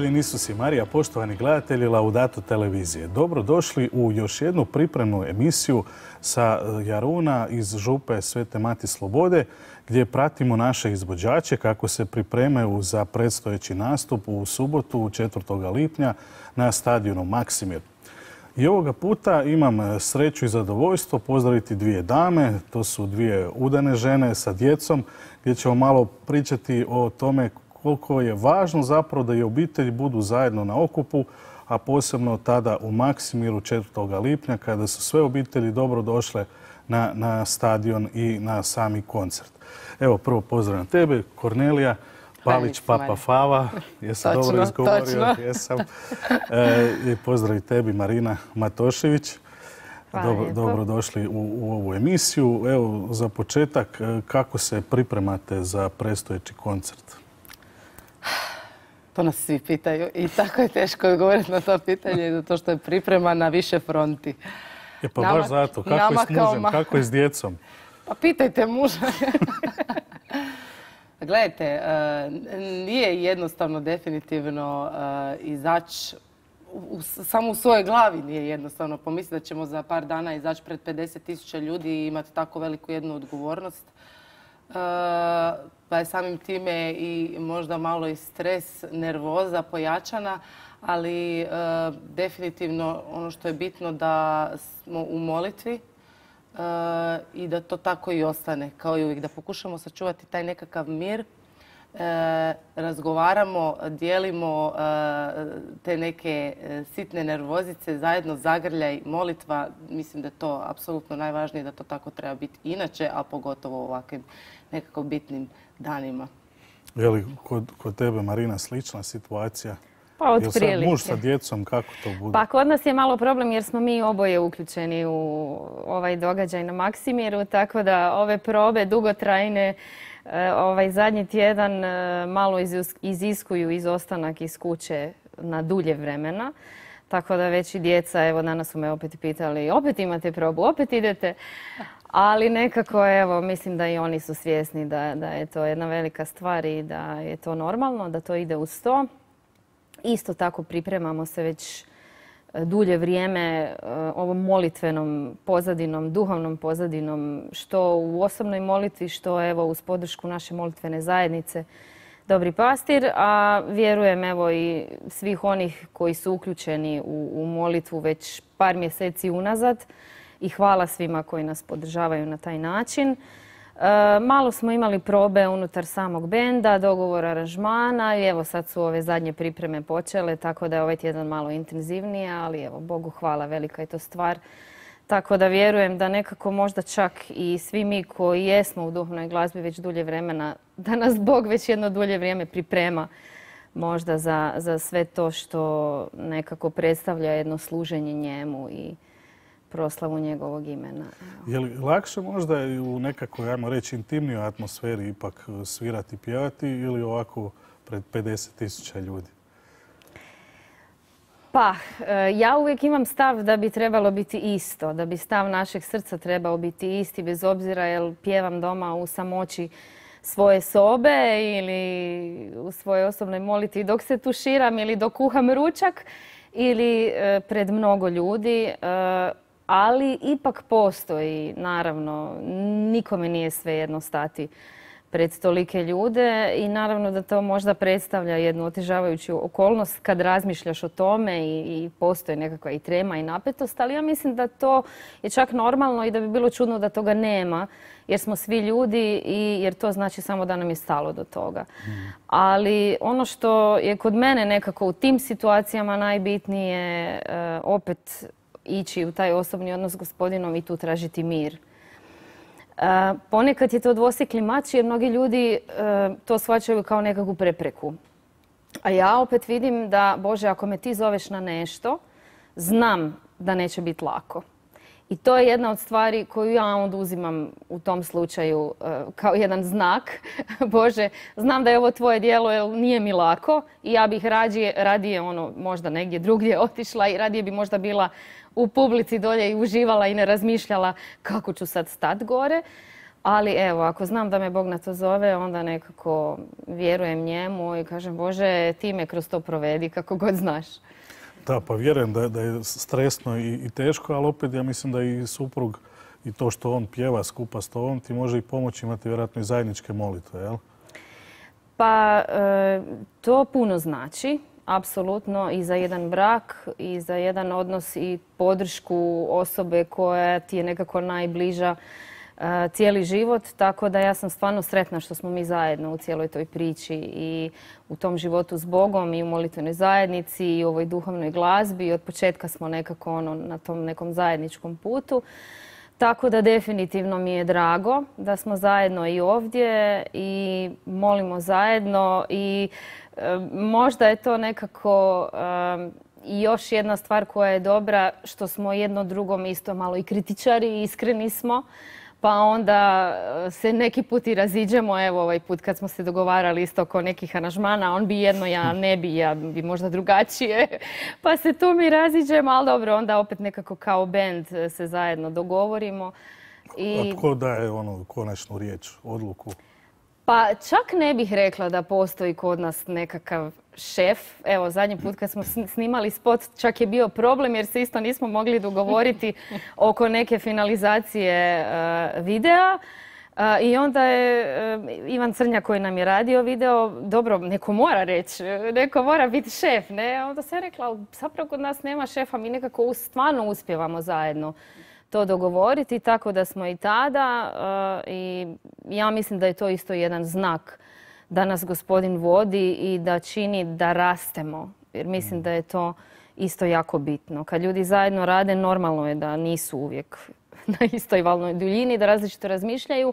Nisu nisu i Marija, poštovani gledatelji Laudato televizije. Dobrodošli u još jednu pripremnu emisiju sa eh, Jaruna iz Župe Svete Mati Slobode gdje pratimo naše izvođače kako se pripremaju za predstojeći nastup u subotu 4. lipnja na stadionu Maksimir. I ovoga puta imam eh, sreću i zadovoljstvo pozdraviti dvije dame, to su dvije udane žene sa djecom gdje ćemo malo pričati o tome koliko je važno zapravo da i obitelji budu zajedno na okupu, a posebno tada u Maksimiru 4. lipnja kada su sve obitelji dobro došle na, stadion i na sami koncert. Evo, prvo na tebe, Kornelija, Palić, Papa Fava, jesam dobro izgovorio, jesam. E, I pozdrav tebi, Marina Matošević. Dobro, došli u, u ovu emisiju. Evo, za početak, e, kako se pripremate za prestojeći koncert? To nas svi pitaju i tako je teško odgovoriti na to pitanje zato što je priprema na više fronti. E pa baš zato, kako je s mužem, kako je s djecom? Pa pitajte muža. Gledajte, e, nije jednostavno definitivno e, izaći, samo u svojoj glavi nije jednostavno pomisliti da ćemo za par dana izaći pred 50 tisuća ljudi i imati tako veliku jednu odgovornost. Eh, pa je samim time i možda malo i stres, nervoza pojačana, ali eh, definitivno ono što je bitno da smo u molitvi eh, i da to tako i ostane, kao i uvijek. Da pokušamo sačuvati taj nekakav mir, razgovaramo, dijelimo te neke sitne nervozice, zajedno zagrljaj, molitva. Mislim da je to apsolutno najvažnije da to tako treba biti inače, a pogotovo u ovakvim nekako bitnim danima. Je li kod, tebe, Marina, slična situacija? Pa od muž sa djecom, kako to bude? Pa kod nas je malo problem jer smo mi oboje uključeni u ovaj događaj na Maksimiru, tako da ove probe dugotrajne eh, ovaj zadnji tjedan eh, malo iziskuju izostanak iz kuće na dulje vremena. Tako da već i djeca, evo danas su me opet pitali, opet imate probu, opet idete ali nekako evo mislim da i oni su svjesni da, da je to jedna velika stvar i da je to normalno, da to ide uz to. Isto tako pripremamo se već e, dulje vrijeme e, ovom molitvenom pozadinom, duhovnom pozadinom, što u osobnoj molitvi, što evo uz podršku naše molitvene zajednice Dobri pastir, a vjerujem evo i svih onih koji su uključeni u, u molitvu već par mjeseci unazad i hvala svima koji nas podržavaju na taj način. E, malo smo imali probe unutar samog benda, dogovor aranžmana i evo sad su ove zadnje pripreme počele, tako da je ovaj tjedan malo intenzivnije, ali evo, Bogu hvala, velika je to stvar. Tako da vjerujem da nekako možda čak i svi mi koji jesmo u duhovnoj glazbi već dulje vremena, da nas Bog već jedno dulje vrijeme priprema možda za, za sve to što nekako predstavlja jedno služenje njemu i proslavu njegovog imena. Je li lakše možda i u nekakvoj, ajmo reći, intimnijoj atmosferi ipak e, svirati, pjevati ili ovako pred 50 tisuća ljudi? Pa, e, ja uvijek imam stav da bi trebalo biti isto, da bi stav našeg srca trebao biti isti, bez obzira jel pjevam doma u samoći svoje sobe ili u svojoj osobnoj moliti dok se tuširam ili dok kuham ručak ili e, pred mnogo ljudi ali ipak postoji, naravno, nikome nije svejedno stati pred tolike ljude i naravno da to možda predstavlja jednu otežavajuću okolnost kad razmišljaš o tome i, i postoji nekakva i trema i napetost, ali ja mislim da to je čak normalno i da bi bilo čudno da toga nema jer smo svi ljudi i jer to znači samo da nam je stalo do toga. Ali ono što je kod mene nekako u tim situacijama najbitnije e, opet ići u taj osobni odnos s gospodinom i tu tražiti mir. E, ponekad je to dvosekli mač jer mnogi ljudi e, to shvaćaju kao nekakvu prepreku. A ja opet vidim da, Bože, ako me ti zoveš na nešto, znam da neće biti lako. I to je jedna od stvari koju ja onda uzimam u tom slučaju e, kao jedan znak. Bože, znam da je ovo tvoje dijelo jer nije mi lako i ja bih radije, radije ono možda negdje drugdje otišla i radije bi možda bila u publici dolje i uživala i ne razmišljala kako ću sad stat gore. Ali evo, ako znam da me Bog na to zove, onda nekako vjerujem njemu i kažem Bože, ti me kroz to provedi kako god znaš. Da, pa vjerujem da, je stresno i, teško, ali opet ja mislim da i suprug i to što on pjeva skupa s tobom ti može i pomoći imati vjerojatno i zajedničke molitve, jel? Pa e, to puno znači, apsolutno i za jedan brak i za jedan odnos i podršku osobe koja ti je nekako najbliža E, cijeli život, tako da ja sam stvarno sretna što smo mi zajedno u cijeloj toj priči i u tom životu s Bogom i u molitvenoj zajednici i u ovoj duhovnoj glazbi i od početka smo nekako ono, na tom nekom zajedničkom putu. Tako da definitivno mi je drago da smo zajedno i ovdje i molimo zajedno i e, možda je to nekako još jedna stvar koja je dobra što smo jedno drugom isto malo i kritičari i iskreni smo pa onda e, se neki put i raziđemo. Evo ovaj put kad smo se dogovarali isto oko nekih aranžmana, on bi jedno, ja ne bi, ja bi možda drugačije. Pa se tu mi raziđemo, ali dobro, onda opet nekako kao band e, se zajedno dogovorimo. I... A tko daje ono konačnu riječ, odluku? Pa čak ne bih rekla da postoji kod nas nekakav šef. Evo, zadnji put kad smo snimali spot čak je bio problem jer se isto nismo mogli dogovoriti oko neke finalizacije e, videa. E, I onda je e, Ivan Crnja koji nam je radio video, dobro, neko mora reći, neko mora biti šef, ne? Onda sam rekla, zapravo kod nas nema šefa, mi nekako stvarno uspjevamo zajedno to dogovoriti, tako da smo i tada eh, i ja mislim da je to isto jedan znak da nas gospodin vodi i da čini da rastemo. Jer mislim mm. da je to isto jako bitno. Kad ljudi zajedno rade, normalno je da nisu uvijek na istoj valnoj duljini, da različito razmišljaju,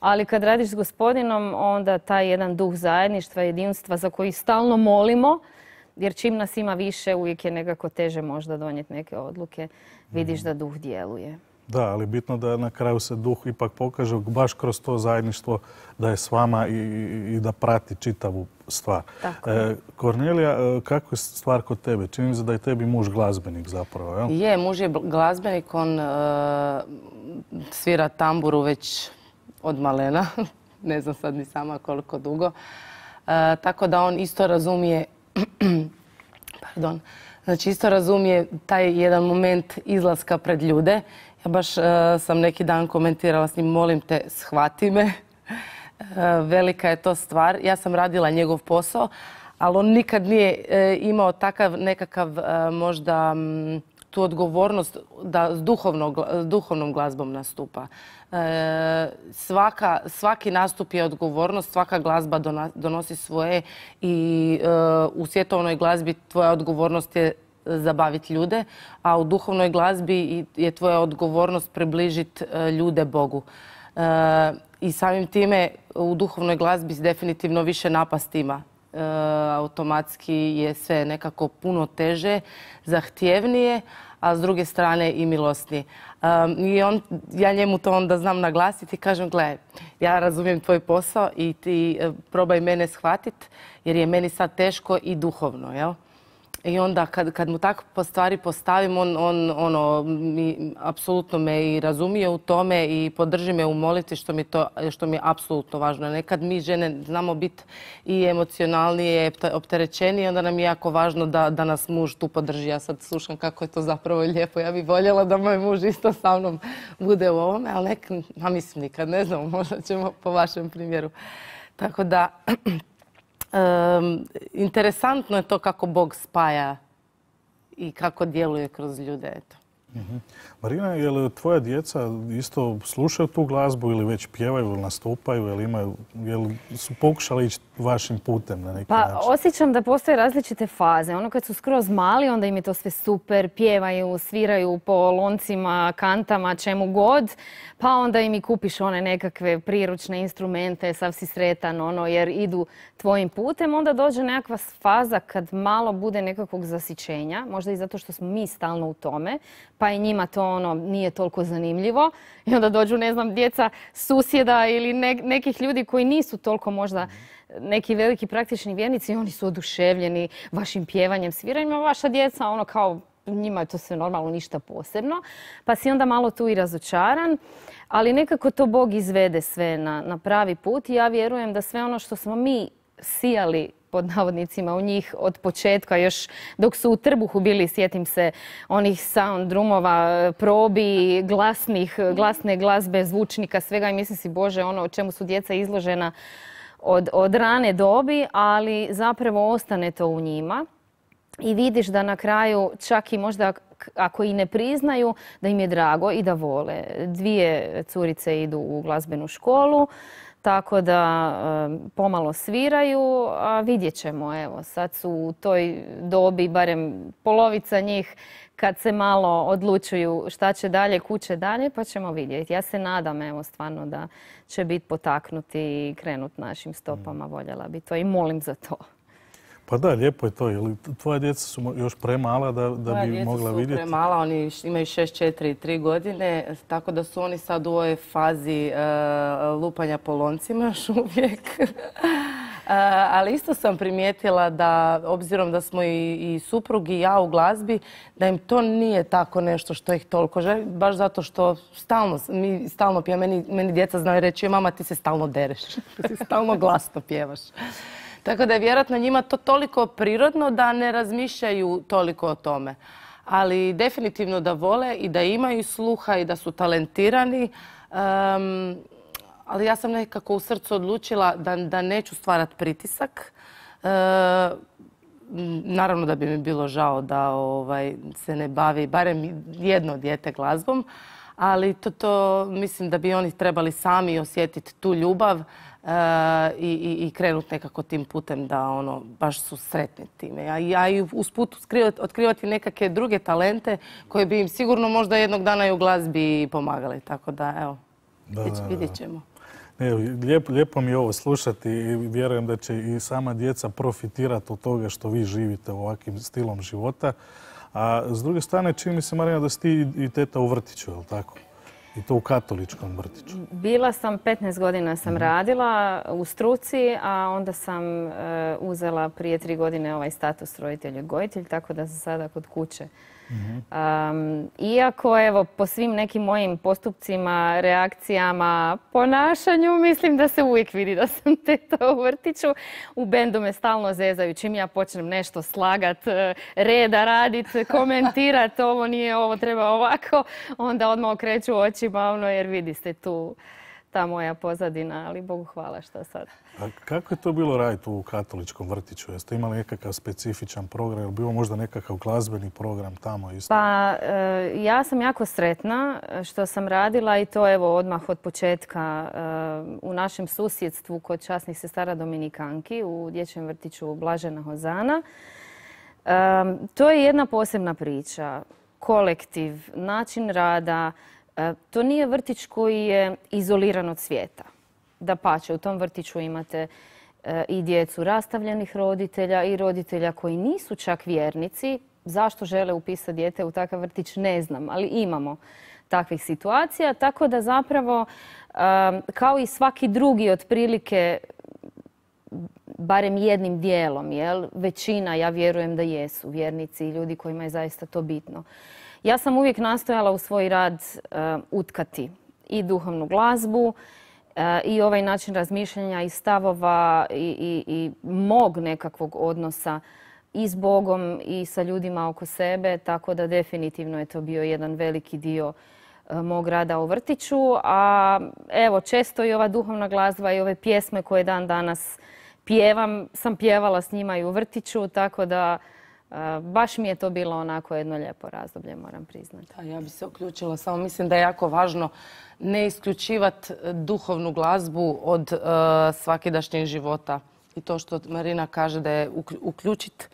ali kad radiš s gospodinom, onda taj jedan duh zajedništva, jedinstva za koji stalno molimo, jer čim nas ima više, uvijek je nekako teže možda donijeti neke odluke. Vidiš mhm. da duh djeluje. Da, ali bitno da na kraju se duh ipak pokaže baš kroz to zajedništvo da je s vama i, da prati čitavu stvar. E, Kornelija, e, kako je stvar kod tebe? Čini se da je tebi muž glazbenik zapravo, Je, muž je glazbenik, on e, svira tamburu već od malena. ne znam sad ni sama koliko dugo. tako da on isto razumije pardon, znači isto razumije taj jedan moment izlaska pred ljude. Ja baš e, sam neki dan komentirala s njim, molim te, shvati me. E, velika je to stvar. Ja sam radila njegov posao, ali on nikad nije e, imao takav nekakav možda tu odgovornost da s, duhovnom glazbom nastupa. E, svaki nastup je odgovornost, svaka glazba donosi svoje i e, u svjetovnoj glazbi tvoja odgovornost je zabaviti ljude, a u duhovnoj glazbi je tvoja odgovornost približiti e, ljude Bogu. I samim time u duhovnoj glazbi definitivno više napast ima E, automatski je sve nekako puno teže, zahtjevnije, a s druge strane i milostnije. E, I ja njemu to onda znam naglasiti i kažem, gle, ja razumijem tvoj posao i ti e, probaj mene shvatiti jer je meni sad teško i duhovno, jel? I onda kad, mu tako stvari postavim, on, on ono, mi, apsolutno me i razumije u tome i podrži me u što mi, to, što mi je apsolutno važno. Nekad mi žene znamo biti i emocionalnije, opterećenije, onda nam je jako važno da, da nas muž tu podrži. Ja sad slušam kako je to zapravo lijepo. Ja bih voljela da moj muž isto sa mnom bude u ovome, ali nek, a mislim nikad ne znam, možda ćemo po vašem primjeru. Tako da, interesantno je to kako Bog spaja i kako djeluje kroz ljude. Eto. Mhm. Marina, je li tvoja djeca isto slušaju tu glazbu ili već pjevaju ili nastupaju ili imaju, jel su pokušali ići vašim putem na neki pa, način? Pa osjećam da postoje različite faze. Ono kad su skroz mali onda im je to sve super, pjevaju, sviraju po loncima, kantama, čemu god. Pa onda im i kupiš one nekakve priručne instrumente, sav si sretan ono jer idu tvojim putem. Onda dođe nekakva faza kad malo bude nekakvog zasićenja, možda i zato što smo mi stalno u tome, pa i njima to ono, nije toliko zanimljivo. I onda dođu, ne znam, djeca susjeda ili nekih ljudi koji nisu toliko možda neki veliki praktični vjernici i oni su oduševljeni vašim pjevanjem, sviranjima. Vaša djeca, ono kao, njima je to sve normalno, ništa posebno. Pa si onda malo tu i razočaran. Ali nekako to Bog izvede sve na, na pravi put i ja vjerujem da sve ono što smo mi sijali pod navodnicima u njih od početka, još dok su u trbuhu bili, sjetim se, onih sound drumova probi, glasnih, glasne glazbe, zvučnika, svega i mislim si, Bože, ono o čemu su djeca izložena od, od rane dobi, ali zapravo ostane to u njima. I vidiš da na kraju čak i možda ako i ne priznaju, da im je drago i da vole. Dvije curice idu u glazbenu školu. Tako da pomalo sviraju, a vidjet ćemo. Evo, sad su u toj dobi, barem polovica njih, kad se malo odlučuju šta će dalje, kuće dalje, pa ćemo vidjeti. Ja se nadam, evo, stvarno da će biti potaknuti i krenut našim stopama. Mm. Voljela bi to i molim za to. Pa da, lijepo je to. djeca su još premala da, da bi mogla su pre su premala, oni imaju 6, 4 i 3 godine, tako da su oni sad u ovoj fazi e, lupanja po loncima još uvijek. E, ali isto sam primijetila da, obzirom da smo i, suprugi, suprug i ja u glazbi, da im to nije tako nešto što ih toliko želi, baš zato što stalno, mi stalno meni, djeca znaju reći, e, mama ti se stalno dereš, ti stalno glasno pjevaš. Tako da je vjerojatno njima to toliko prirodno da ne razmišljaju toliko o tome. Ali definitivno da vole i da imaju sluha i da su talentirani. ali ja sam nekako u srcu odlučila da, da neću stvarati pritisak. naravno da bi mi bilo žao da ovaj, se ne bavi barem jedno dijete glazbom, ali to mislim da bi oni trebali sami osjetiti tu ljubav i, i krenuti nekako tim putem da ono, baš su sretni time. A ja i usput otkrivati nekakve druge talente koje bi im sigurno možda jednog dana i u glazbi pomagali. Tako da, evo, vidjet ćemo. lijepo mi je ovo slušati i vjerujem da će i sama djeca profitirati od toga što vi živite ovakvim stilom života. A s druge strane, čini mi se, Marina, da si ti i teta u vrtiću, je li tako? I to u katoličkom vrtiću? Bila sam, 15 godina sam mhm. radila u struci, a onda sam e, uzela prije tri godine ovaj status roditelj-odgojitelj, tako da sam sada kod kuće iako, evo, po svim nekim mojim postupcima, reakcijama, ponašanju, mislim da se uvijek vidi da sam teta u vrtiću. U bendu me stalno zezaju. Čim ja počnem nešto slagat, e, reda radit, komentirat, ovo nije, ovo treba ovako, onda odmah okreću očima, ono, jer vidi se tu ta moja pozadina, ali Bogu hvala što sad. A kako je to bilo raditi u katoličkom vrtiću? Jeste imali nekakav specifičan program ili bilo možda nekakav glazbeni program tamo isto? Pa e, ja sam jako sretna e, što sam radila i to evo odmah od početka e, u našem susjedstvu kod časnih sestara Dominikanki u dječjem vrtiću Blažena Hozana. to je jedna posebna priča, kolektiv, način rada, E, to nije vrtić koji je izoliran od svijeta. Da pače, u tom vrtiću imate e, i djecu rastavljenih roditelja i roditelja koji nisu čak vjernici. Zašto žele upisati dijete u takav vrtić ne znam, ali imamo takvih situacija. Tako da zapravo e, kao i svaki drugi otprilike barem jednim dijelom, jel? većina, ja vjerujem da jesu vjernici i ljudi kojima je zaista to bitno. Ja sam uvijek nastojala u svoj rad e, utkati i duhovnu glazbu e, i ovaj način razmišljanja i stavova i, i mog nekakvog odnosa i s Bogom i sa ljudima oko sebe, tako da definitivno je to bio jedan veliki dio e, mog rada u vrtiću. A evo, često i ova duhovna glazba i ove pjesme koje dan danas pjevam, sam pjevala s njima i u vrtiću, tako da baš mi je to bilo onako jedno lijepo razdoblje, moram priznati. ja bi se uključila, samo mislim da je jako važno ne isključivati duhovnu glazbu od e, svakidašnjeg života. I to što Marina kaže da je uključiti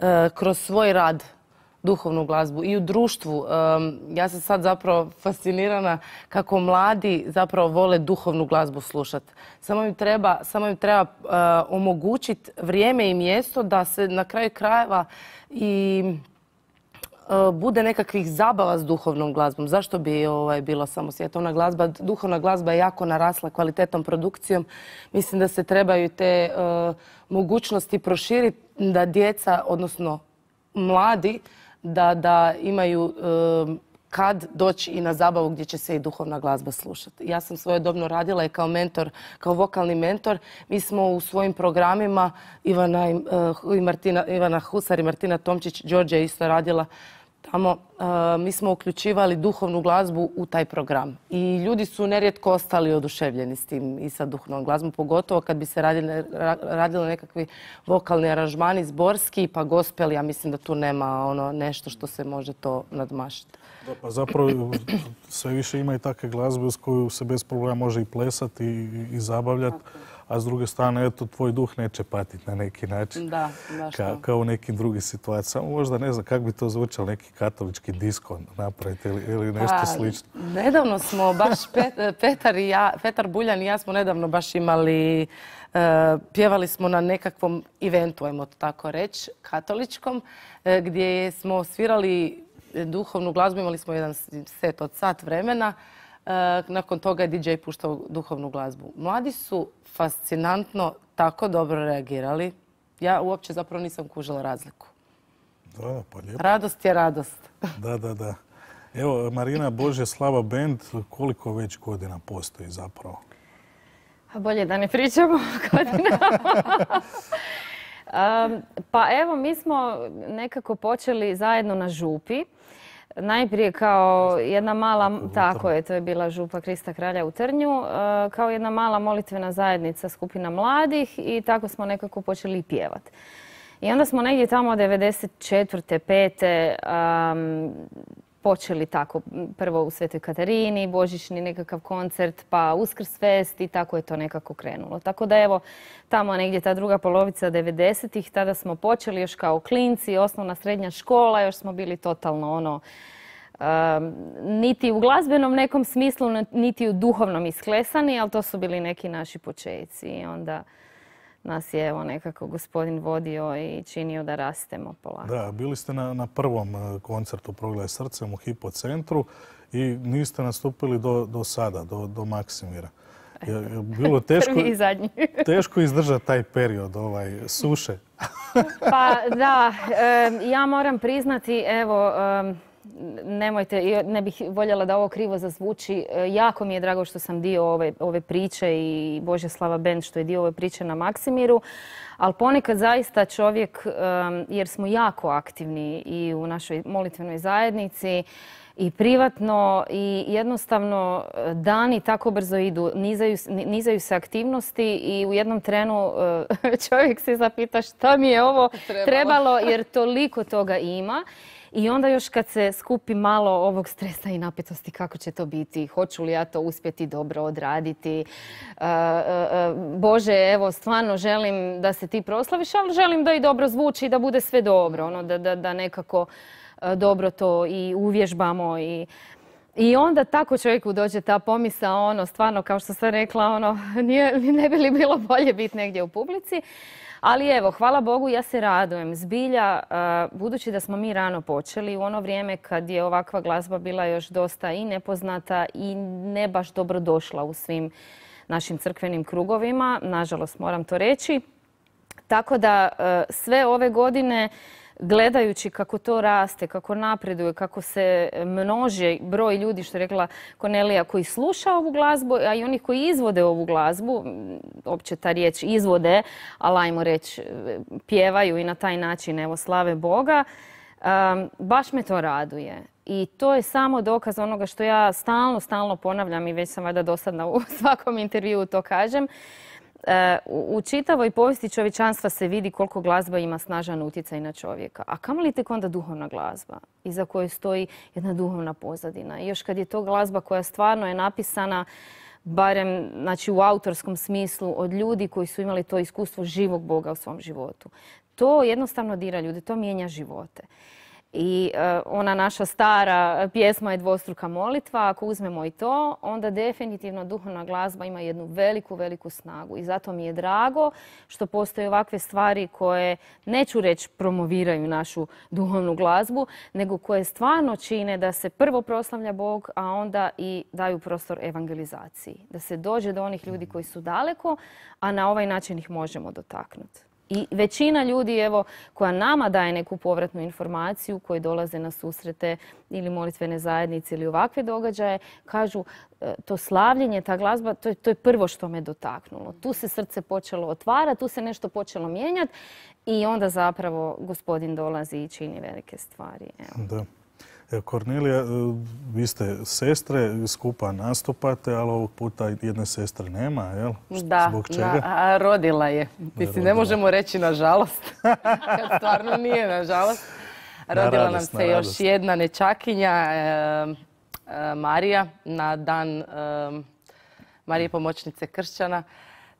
e, kroz svoj rad duhovnu glazbu i u društvu. Ja sam sad zapravo fascinirana kako mladi zapravo vole duhovnu glazbu slušati. Samo im treba, samo im treba eh, omogućiti vrijeme i mjesto da se na kraju krajeva i eh, bude nekakvih zabava s duhovnom glazbom. Zašto bi ovaj, bila samo svjetovna glazba? Duhovna glazba je jako narasla kvalitetom produkcijom. Mislim da se trebaju te eh, mogućnosti proširiti da djeca, odnosno mladi, da, imaju kad doći i na zabavu gdje će se i duhovna glazba slušati. Ja sam svoje dobno radila i kao mentor, kao vokalni mentor. Mi smo u svojim programima Ivana, eh, Ivana Husar i Martina Tomčić, Đorđe je isto radila tamo, e, mi smo uključivali duhovnu glazbu u taj program. I ljudi su nerijetko ostali oduševljeni s tim i sa duhovnom glazbom, pogotovo kad bi se radili, nekakvi vokalni aranžmani, zborski, pa gospel, ja mislim da tu nema ono nešto što se može to nadmašiti. Da, pa zapravo sve više ima i takve glazbe s koju se bez problema može i plesati i, zabavljati a s druge strane, eto, tvoj duh neće patiti na neki način. Da, Kao u nekim drugim situacijama. Možda ne znam kako bi to zvučalo, neki katolički diskon napraviti ili, pa, nešto slično. Nedavno smo baš, Petar, Buljan i ja smo nedavno baš imali, e, pjevali smo na nekakvom eventu, ajmo to tako reći, katoličkom, e, gdje smo svirali duhovnu glazbu, imali smo jedan set od sat vremena, Eh, nakon toga je DJ puštao duhovnu glazbu. Mladi su fascinantno tako dobro reagirali. Ja uopće zapravo nisam kužila razliku. Da, pa lijepo. Radost je radost. Da, da, da. Evo, Marina Bože, Slava Band, koliko već godina postoji zapravo? A bolje da ne pričamo godinama. pa evo, mi smo nekako počeli zajedno na župi. Najprije kao jedna mala, tako je, to je bila župa Krista Kralja u Trnju, e, kao jedna mala molitvena zajednica skupina mladih i tako smo nekako počeli pjevati. I onda smo negdje tamo 94. 5 počeli tako. Prvo u Svetoj Katarini, Božićni nekakav koncert, pa Uskrs fest i tako je to nekako krenulo. Tako da evo, tamo negdje ta druga polovica 90-ih, tada smo počeli još kao klinci, osnovna srednja škola, još smo bili totalno ono, niti u glazbenom nekom smislu, niti u duhovnom isklesani, ali to su bili neki naši početci. I onda nas je evo nekako gospodin vodio i činio da rastemo polako. Da, bili ste na, na prvom e, koncertu Progledaj srcem u Hipocentru i niste nastupili do, do sada, do, do Maksimira. je bilo teško, Prvi i zadnji. teško izdržati taj period ovaj, suše. pa da, ja moram priznati, evo, nemojte, ne bih voljela da ovo krivo zazvuči. E, jako mi je drago što sam dio ove, ove priče i Bože Slava Ben što je dio ove priče na Maksimiru. Ali ponekad zaista čovjek, jer smo jako aktivni i u našoj molitvenoj zajednici, i privatno i jednostavno e, dani tako brzo idu, nizaju, nizaju se aktivnosti i u jednom trenu e, čovjek se zapita šta mi je ovo trebalo jer toliko toga ima. I onda još kad se skupi malo ovog stresa i napetosti kako će to biti, hoću li ja to uspjeti dobro odraditi. E, e, e, Bože, evo, stvarno želim da se ti proslaviš, ali želim da i dobro zvuči i da bude sve dobro, ono, da, nekako dobro to i uvježbamo i... I onda tako čovjeku dođe ta pomisa, ono, stvarno, kao što sam rekla, ono, ne bi li bilo bolje biti negdje u publici. Ali evo, hvala Bogu, ja se radujem. Zbilja, e, budući da smo mi rano počeli, u ono vrijeme kad je ovakva glazba bila još dosta i nepoznata i ne baš dobro došla u svim našim crkvenim krugovima, nažalost moram to reći. Tako da e, sve ove godine gledajući kako to raste, kako napreduje, kako se e, množe broj ljudi, što je rekla Konelija, koji sluša ovu glazbu, a i onih koji izvode ovu glazbu, opće ta riječ izvode, ali ajmo reći e, pjevaju i na taj način evo slave Boga, baš me to raduje. I to je samo dokaz onoga što ja stalno, stalno ponavljam i već sam vada dosadna u svakom intervju to kažem, E, u čitavoj povijesti čovječanstva se vidi koliko glazba ima snažan utjecaj na čovjeka. A kamo li tek onda duhovna glazba, iza koje stoji jedna duhovna pozadina. I još kad je to glazba koja stvarno je napisana, barem znači, u autorskom smislu, od ljudi koji su imali to iskustvo živog Boga u svom životu. To jednostavno dira ljude, to mijenja živote. I e, ona naša stara pjesma je dvostruka molitva, ako uzmemo i to, onda definitivno duhovna glazba ima jednu veliku, veliku snagu. I zato mi je drago što postoje ovakve stvari koje, neću reći promoviraju našu duhovnu glazbu, nego koje stvarno čine da se prvo proslavlja Bog, a onda i daju prostor evangelizaciji. Da se dođe do onih ljudi mm. koji su daleko, a na ovaj način ih možemo dotaknuti. I većina ljudi evo, koja nama daje neku povratnu informaciju, koji dolaze na susrete ili molitvene zajednice ili ovakve događaje, kažu e, to slavljenje, ta glazba, to je, prvo što me dotaknulo. Tu se srce počelo otvarati, tu se nešto počelo mijenjati i onda zapravo gospodin dolazi i čini velike stvari. Da. E, Kornelija, e, vi ste sestre, skupa nastupate, ali ovog puta jedne sestre nema, jel? Da, Zbog čega? a rodila je. Mislim, ne možemo reći nažalost, žalost? stvarno nije nažalost. Rodila nam se još jedna nečakinja, e, Marija, na dan Marije pomoćnice Kršćana.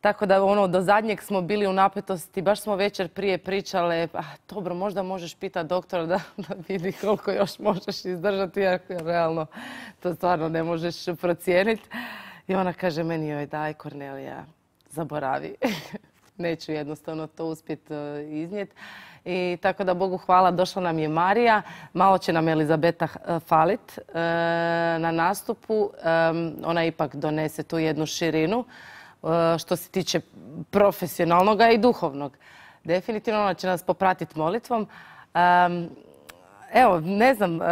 Tako da ono, do zadnjeg smo bili u napetosti, baš smo večer prije pričale, pa dobro, možda možeš pitati doktora da, da vidi koliko još možeš izdržati, jer realno to stvarno ne možeš procijeniti. I ona kaže meni, joj daj Kornelija, zaboravi. Neću jednostavno to uspjeti e, iznijeti. I tako da Bogu hvala, došla nam je Marija. Malo će nam Elizabeta e, falit e, na nastupu. Ona ipak donese tu jednu širinu. Eh, što se tiče profesionalnog i duhovnog. Definitivno ona će nas popratiti molitvom. Evo, ne znam, eh,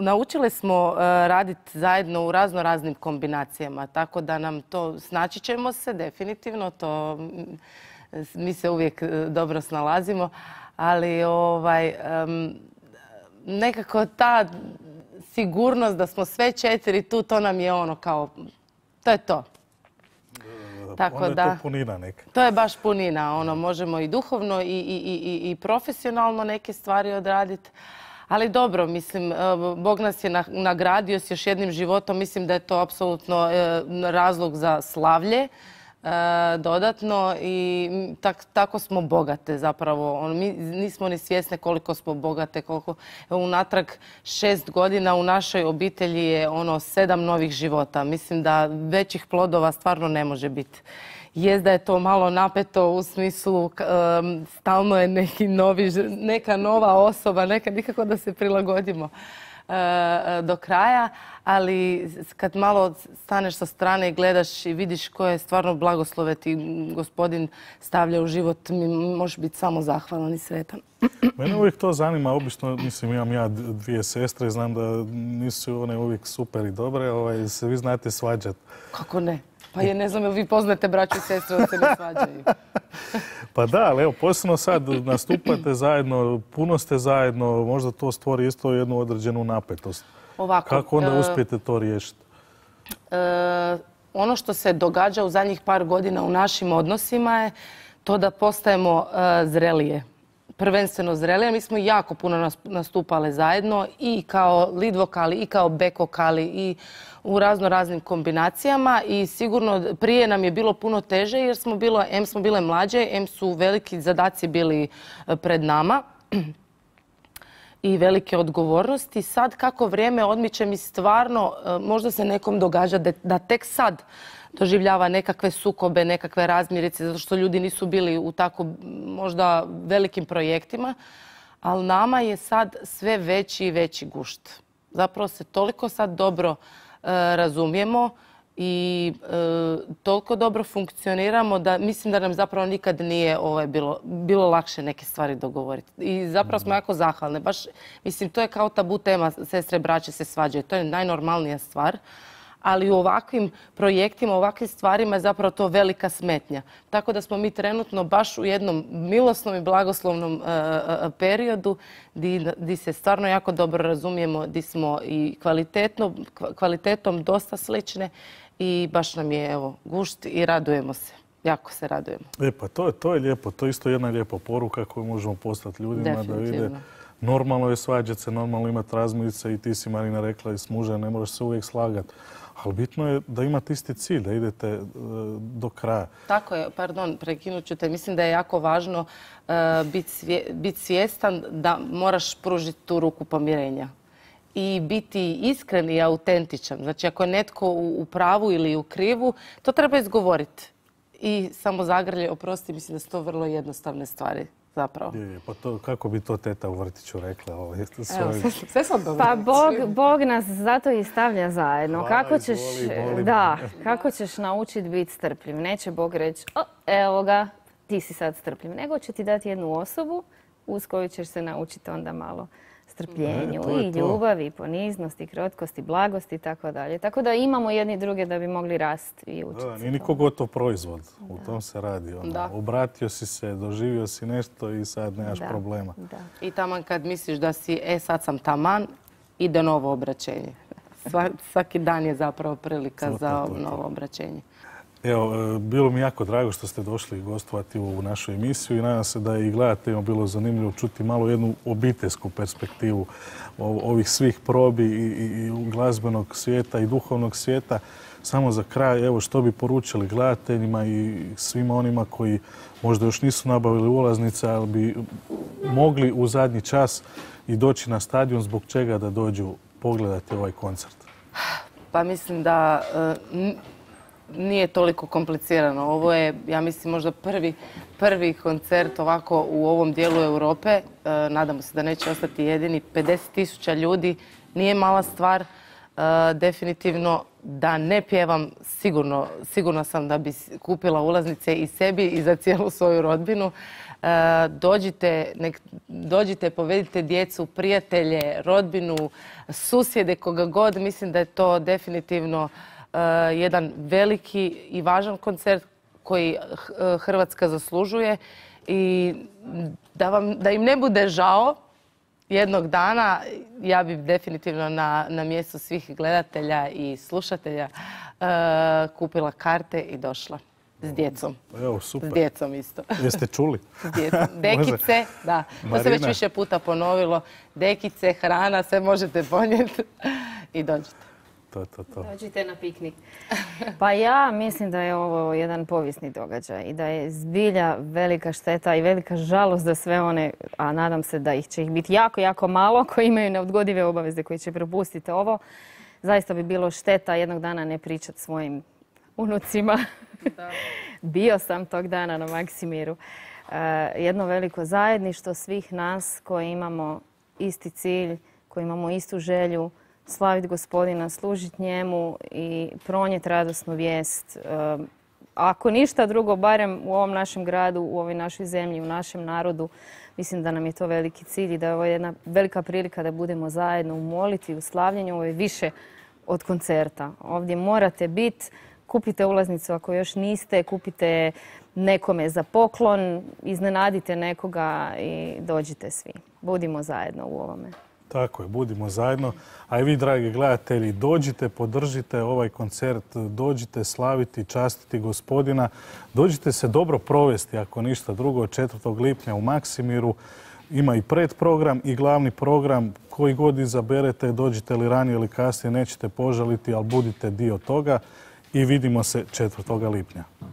naučili smo eh, raditi zajedno u razno raznim kombinacijama, tako da nam to, snaći ćemo se definitivno, to mm, mi se uvijek dobro snalazimo, ali ovaj, nekako ta sigurnost da smo sve četiri tu, to nam je ono kao, to je to. Tako da, je to punina neka. To je baš punina, ono, možemo i duhovno i, i profesionalno neke stvari odraditi. Ali dobro, mislim, e, Bog nas je nagradio s još jednim životom, mislim da je to apsolutno e, razlog za slavlje. E, dodatno i tako smo bogate zapravo. Ono, mi nismo ni svjesne koliko smo bogate, koliko unatrag šest godina u našoj obitelji je ono sedam novih života. Mislim da većih plodova stvarno ne može biti. Jezda da je to malo napeto u smislu e, stalno je neki novi, neka nova osoba, neka nikako da se prilagodimo. E, do kraja, ali kad malo staneš sa strane i gledaš i vidiš koje stvarno blagoslove ti gospodin stavlja u život, mi možeš biti samo zahvalan i sretan. Mene uvijek to zanima, obično, mislim, imam ja dvije sestre, znam da nisu one uvijek super i dobre, ovaj, se vi znate svađat. Kako ne? Pa je, ne znam, vi poznate braću i sestru, od se svađaju? pa da, ali evo, posebno sad nastupate zajedno, puno ste zajedno, možda to stvori isto jednu određenu napetost. Ovako. Kako onda e, uspijete to riješiti? E, ono što se događa u zadnjih par godina u našim odnosima je to da postajemo e, zrelije. Prvenstveno zrelije. Mi smo jako puno nastupale zajedno i kao lead vokali, i kao back vokali, i u razno raznim kombinacijama i sigurno prije nam je bilo puno teže jer smo bilo, em smo bile mlađe, em su veliki zadaci bili e, pred nama i velike odgovornosti. Sad kako vrijeme odmiče mi stvarno, e, možda se nekom događa da, tek sad doživljava nekakve sukobe, nekakve razmirice, zato što ljudi nisu bili u tako možda velikim projektima, ali nama je sad sve veći i veći gušt. Zapravo se toliko sad dobro E, razumijemo i e, toliko dobro funkcioniramo da mislim da nam zapravo nikad nije ovaj, bilo, lakše neke stvari dogovoriti. I zapravo smo mhm. jako zahvalne. Baš, mislim, to je kao tabu tema, sestre, braće se svađaju. To je najnormalnija stvar ali u ovakvim projektima, ovakvim stvarima je zapravo to velika smetnja. Tako da smo mi trenutno baš u jednom milosnom i blagoslovnom e, e, periodu di, se stvarno jako dobro razumijemo, di smo i kvalitetom dosta slične i baš nam je evo, gušt i radujemo se. Jako se radujemo. E pa to, je lijepo, to je isto jedna lijepa poruka koju možemo postati ljudima da vide normalno je svađat se, normalno imati razmirice i ti si Marina rekla i s ne možeš se uvijek slagati. Ali bitno je da imate isti cilj, da idete e, do kraja. Tako je, pardon, prekinut ću te. Mislim da je jako važno e, biti svjestan da moraš pružiti tu ruku pomirenja i biti iskren i autentičan. Znači, ako je netko u pravu ili u krivu, to treba izgovoriti. I samo zagrlje, oprosti, mislim da su to vrlo jednostavne stvari zapravo. pa to, kako bi to teta u vrtiću rekla? Ovaj, sve Pa Bog, Bog nas zato i stavlja zajedno. kako ćeš, da, kako ćeš naučiti biti strpljiv? Neće Bog reći, o, evo ga, ti si sad strpljiv. Nego će ti dati jednu osobu uz koju ćeš se naučiti onda malo strpljenju e, i ljubavi, i poniznosti, i krotkosti, blagosti i tako dalje. Tako da imamo jedni druge da bi mogli rasti i učiti. Da, niko gotov proizvod. U tom se radi. Ono, obratio si se, doživio si nešto i sad nemaš problema. I taman kad misliš da si, e sad sam taman, ide novo obraćenje. Svaki dan je zapravo prilika za novo obraćenje. Evo, e, bilo mi jako drago što ste došli gostovati u našu emisiju i nadam se da je i gledateljima bilo zanimljivo čuti malo jednu obiteljsku perspektivu ovih svih probi i, i glazbenog svijeta i duhovnog svijeta. Samo za kraj, evo što bi poručili gledateljima i svima onima koji možda još nisu nabavili ulaznice, ali bi mogli u zadnji čas i doći na stadion zbog čega da dođu pogledati ovaj koncert? Pa mislim da e, nije toliko komplicirano. Ovo je, ja mislim, možda prvi, prvi koncert ovako u ovom dijelu Europe. E, nadamo se da neće ostati jedini. 50.000 tisuća ljudi nije mala stvar. E, definitivno da ne pjevam, sigurno, sigurno sam da bi kupila ulaznice i sebi i za cijelu svoju rodbinu. E, dođite, nek, dođite, povedite djecu, prijatelje, rodbinu, susjede, koga god. Mislim da je to definitivno Eh, jedan veliki i važan koncert koji eh, Hrvatska zaslužuje i da, vam, da im ne bude žao jednog dana ja bi definitivno na, na mjestu svih gledatelja i slušatelja eh, kupila karte i došla. S djecom. Pa evo, super. S djecom isto. Jeste čuli? S djecom. Dekice, da. To se već više puta ponovilo. Dekice, hrana, sve možete ponijeti i dođete to, to, to. Dođite na piknik. pa ja mislim da je ovo jedan povijesni događaj i da je zbilja velika šteta i velika žalost za sve one, a nadam se da ih će ih biti jako, jako malo, koji imaju neodgodive obaveze koji će propustiti ovo. Zaista bi bilo šteta jednog dana ne pričati svojim unucima. Bio sam tog dana na Maksimiru. E, jedno veliko zajedništvo svih nas koji imamo isti cilj, koji imamo istu želju, slaviti gospodina, služiti njemu i pronijeti radosnu vijest. E, ako ništa drugo, barem u ovom našem gradu, u ovoj našoj zemlji, u našem narodu, mislim da nam je to veliki cilj i da je ovo jedna velika prilika da budemo zajedno u molitvi, u slavljenju. Ovo je više od koncerta. Ovdje morate biti, kupite ulaznicu ako još niste, kupite nekome za poklon, iznenadite nekoga i dođite svi. Budimo zajedno u ovome. Tako je, budimo zajedno. A i vi, dragi gledatelji, dođite, podržite ovaj koncert, dođite slaviti, častiti gospodina, dođite se dobro provesti, ako ništa drugo, 4. lipnja u Maksimiru. Ima i predprogram i glavni program, koji god izaberete, dođite li ranije ili kasnije, nećete požaliti, ali budite dio toga i vidimo se 4. lipnja.